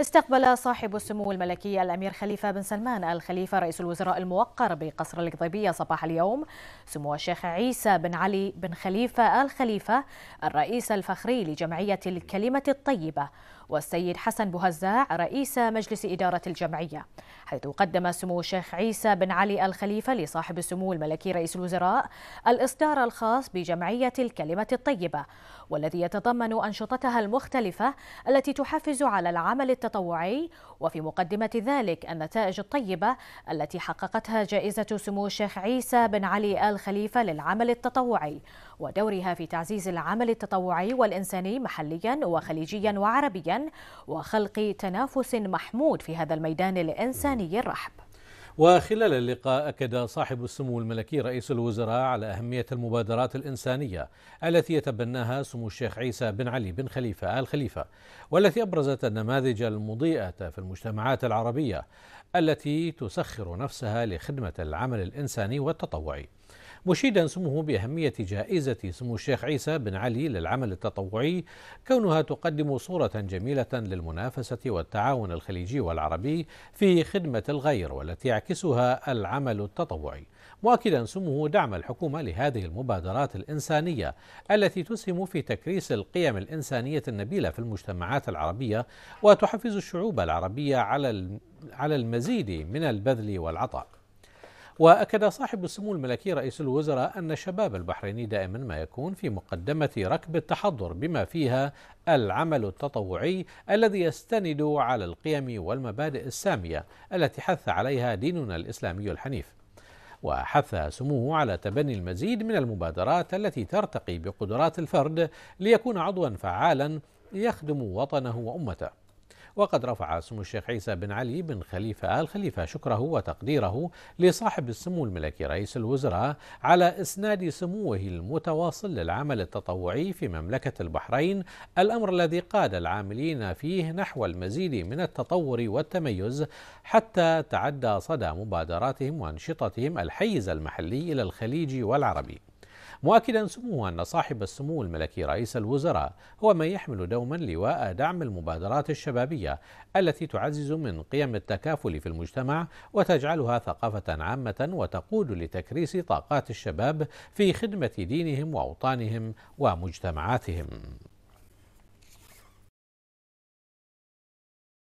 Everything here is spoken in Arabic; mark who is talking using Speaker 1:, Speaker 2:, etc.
Speaker 1: استقبل صاحب السمو الملكي الأمير خليفة بن سلمان الخليفة رئيس الوزراء الموقر بقصر القضيبية صباح اليوم سمو الشيخ عيسى بن علي بن خليفة الخليفة الرئيس الفخري لجمعية الكلمة الطيبة والسيد حسن بهزاع رئيس مجلس إدارة الجمعية حيث قدم سمو الشيخ عيسى بن علي الخليفة لصاحب السمو الملكي رئيس الوزراء الإصدار الخاص بجمعية الكلمة الطيبة والذي يتضمن أنشطتها المختلفة التي تحفز على العمل التطبيقي التطوعي وفي مقدمة ذلك النتائج الطيبة التي حققتها جائزة سمو الشيخ عيسى بن علي آل خليفة للعمل التطوعي ودورها في تعزيز العمل التطوعي والإنساني محليا وخليجيا وعربيا وخلق تنافس محمود في هذا الميدان الإنساني الرحب
Speaker 2: وخلال اللقاء أكد صاحب السمو الملكي رئيس الوزراء على أهمية المبادرات الإنسانية التي يتبناها سمو الشيخ عيسى بن علي بن خليفة آل خليفة والتي أبرزت النماذج المضيئة في المجتمعات العربية التي تسخر نفسها لخدمة العمل الإنساني والتطوعي مشيدا سموه بأهمية جائزة سمو الشيخ عيسى بن علي للعمل التطوعي كونها تقدم صورة جميلة للمنافسة والتعاون الخليجي والعربي في خدمة الغير والتي يعكسها العمل التطوعي مؤكدا سموه دعم الحكومة لهذه المبادرات الإنسانية التي تسهم في تكريس القيم الإنسانية النبيلة في المجتمعات العربية وتحفز الشعوب العربية على على المزيد من البذل والعطاء وأكد صاحب السمو الملكي رئيس الوزراء أن الشباب البحريني دائما ما يكون في مقدمة ركب التحضر بما فيها العمل التطوعي الذي يستند على القيم والمبادئ السامية التي حث عليها ديننا الإسلامي الحنيف وحث سموه على تبني المزيد من المبادرات التي ترتقي بقدرات الفرد ليكون عضوا فعالا يخدم وطنه وأمته وقد رفع سمو الشيخ عيسى بن علي بن خليفة آل خليفة شكره وتقديره لصاحب السمو الملكي رئيس الوزراء على إسناد سموه المتواصل للعمل التطوعي في مملكة البحرين الأمر الذي قاد العاملين فيه نحو المزيد من التطور والتميز حتى تعدى صدى مبادراتهم وأنشطتهم الحيز المحلي إلى الخليج والعربي مؤكدا سموه أن صاحب السمو الملكي رئيس الوزراء هو من يحمل دوما لواء دعم المبادرات الشبابية التي تعزز من قيم التكافل في المجتمع وتجعلها ثقافة عامة وتقود لتكريس طاقات الشباب في خدمة دينهم وأوطانهم ومجتمعاتهم